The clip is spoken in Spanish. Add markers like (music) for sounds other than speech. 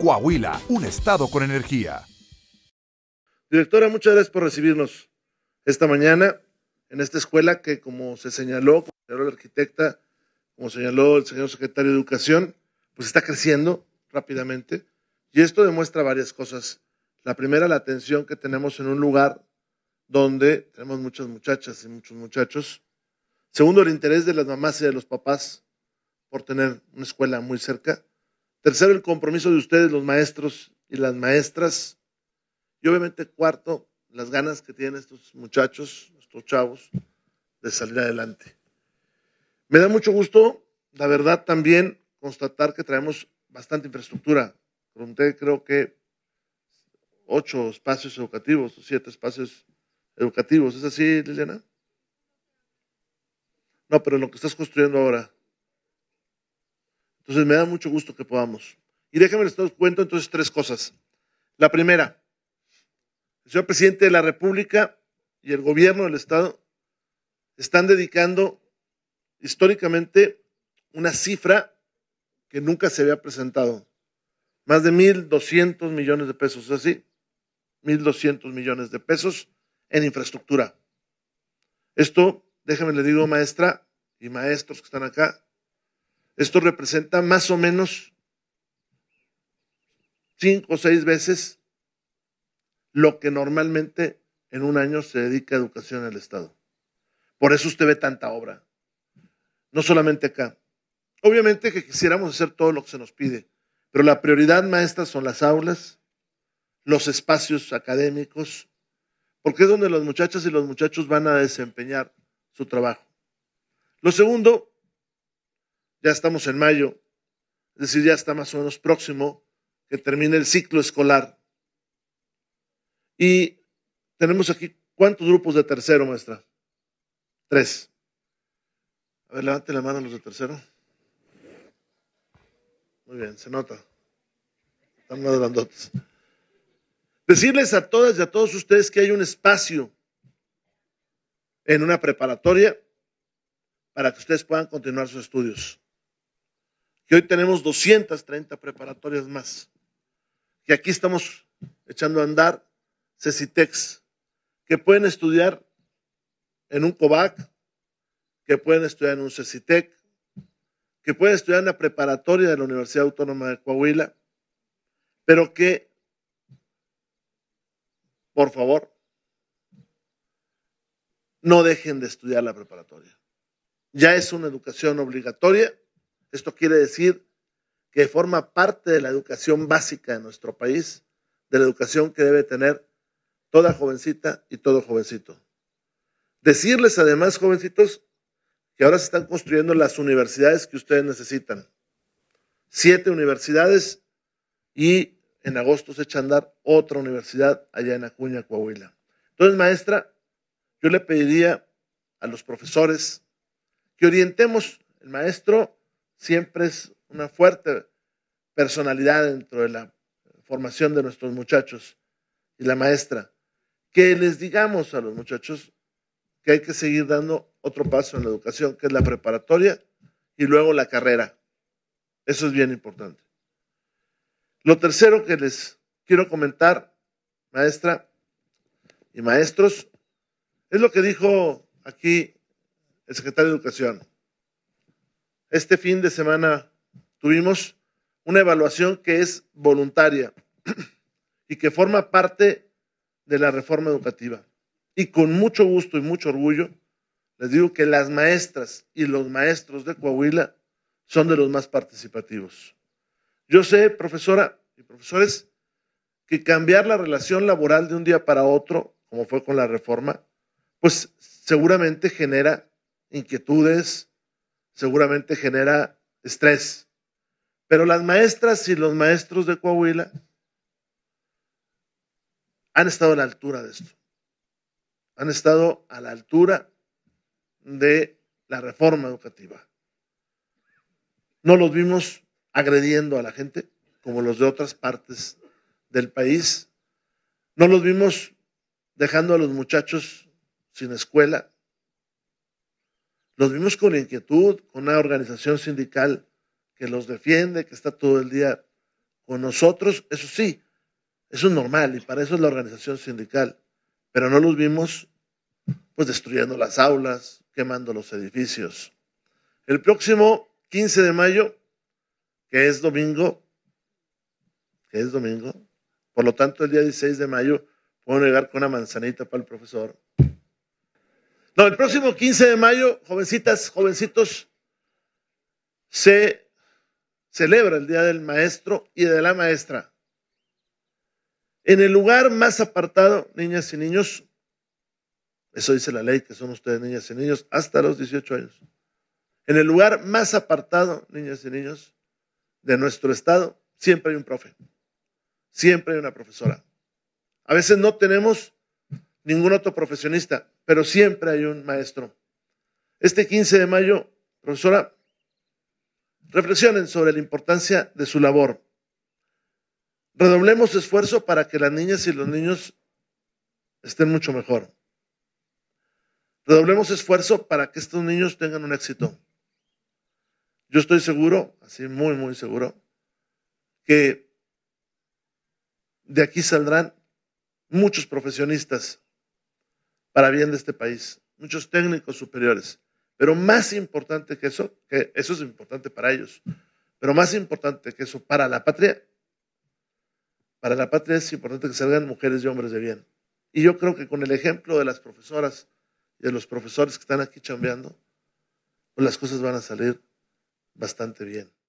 Coahuila, un estado con energía. Directora, muchas gracias por recibirnos esta mañana en esta escuela que, como se señaló, como señaló la arquitecta, como señaló el señor secretario de Educación, pues está creciendo rápidamente. Y esto demuestra varias cosas. La primera, la atención que tenemos en un lugar donde tenemos muchas muchachas y muchos muchachos. Segundo, el interés de las mamás y de los papás por tener una escuela muy cerca. Tercero, el compromiso de ustedes, los maestros y las maestras. Y obviamente cuarto, las ganas que tienen estos muchachos, estos chavos, de salir adelante. Me da mucho gusto, la verdad, también constatar que traemos bastante infraestructura. Pregunté, creo que ocho espacios educativos, siete espacios educativos. ¿Es así, Liliana? No, pero lo que estás construyendo ahora. Entonces me da mucho gusto que podamos. Y déjenme les cuento entonces tres cosas. La primera, el señor presidente de la República y el gobierno del Estado están dedicando históricamente una cifra que nunca se había presentado. Más de 1.200 millones de pesos, así. 1.200 millones de pesos en infraestructura. Esto, déjenme le digo, maestra y maestros que están acá, esto representa más o menos cinco o seis veces lo que normalmente en un año se dedica a educación al Estado. Por eso usted ve tanta obra, no solamente acá. Obviamente que quisiéramos hacer todo lo que se nos pide, pero la prioridad maestra son las aulas, los espacios académicos, porque es donde las muchachas y los muchachos van a desempeñar su trabajo. Lo segundo ya estamos en mayo, es decir, ya está más o menos próximo que termine el ciclo escolar. Y tenemos aquí, ¿cuántos grupos de tercero, maestra? Tres. A ver, levante la mano los de tercero. Muy bien, se nota. Están más Decirles a todas y a todos ustedes que hay un espacio en una preparatoria para que ustedes puedan continuar sus estudios que hoy tenemos 230 preparatorias más. Que aquí estamos echando a andar CECITEX, que pueden estudiar en un COVAC, que pueden estudiar en un CECITEC, que pueden estudiar en la preparatoria de la Universidad Autónoma de Coahuila, pero que, por favor, no dejen de estudiar la preparatoria. Ya es una educación obligatoria esto quiere decir que forma parte de la educación básica de nuestro país, de la educación que debe tener toda jovencita y todo jovencito. Decirles además, jovencitos, que ahora se están construyendo las universidades que ustedes necesitan. Siete universidades y en agosto se echa a andar otra universidad allá en Acuña, Coahuila. Entonces, maestra, yo le pediría a los profesores que orientemos, el maestro siempre es una fuerte personalidad dentro de la formación de nuestros muchachos y la maestra. Que les digamos a los muchachos que hay que seguir dando otro paso en la educación, que es la preparatoria y luego la carrera. Eso es bien importante. Lo tercero que les quiero comentar, maestra y maestros, es lo que dijo aquí el secretario de Educación. Este fin de semana tuvimos una evaluación que es voluntaria (clears throat) y que forma parte de la reforma educativa. Y con mucho gusto y mucho orgullo les digo que las maestras y los maestros de Coahuila son de los más participativos. Yo sé, profesora y profesores, que cambiar la relación laboral de un día para otro, como fue con la reforma, pues seguramente genera inquietudes, seguramente genera estrés. Pero las maestras y los maestros de Coahuila han estado a la altura de esto. Han estado a la altura de la reforma educativa. No los vimos agrediendo a la gente como los de otras partes del país. No los vimos dejando a los muchachos sin escuela, los vimos con inquietud, con una organización sindical que los defiende, que está todo el día con nosotros. Eso sí, eso es normal y para eso es la organización sindical. Pero no los vimos pues destruyendo las aulas, quemando los edificios. El próximo 15 de mayo, que es domingo, que es domingo, por lo tanto el día 16 de mayo puedo llegar con una manzanita para el profesor, no, el próximo 15 de mayo, jovencitas, jovencitos, se celebra el Día del Maestro y de la Maestra. En el lugar más apartado, niñas y niños, eso dice la ley, que son ustedes niñas y niños, hasta los 18 años. En el lugar más apartado, niñas y niños, de nuestro estado, siempre hay un profe, siempre hay una profesora. A veces no tenemos ningún otro profesionista, pero siempre hay un maestro. Este 15 de mayo, profesora, reflexionen sobre la importancia de su labor. Redoblemos esfuerzo para que las niñas y los niños estén mucho mejor. Redoblemos esfuerzo para que estos niños tengan un éxito. Yo estoy seguro, así muy, muy seguro, que de aquí saldrán muchos profesionistas para bien de este país, muchos técnicos superiores. Pero más importante que eso, que eso es importante para ellos, pero más importante que eso para la patria, para la patria es importante que salgan mujeres y hombres de bien. Y yo creo que con el ejemplo de las profesoras y de los profesores que están aquí chambeando, pues las cosas van a salir bastante bien.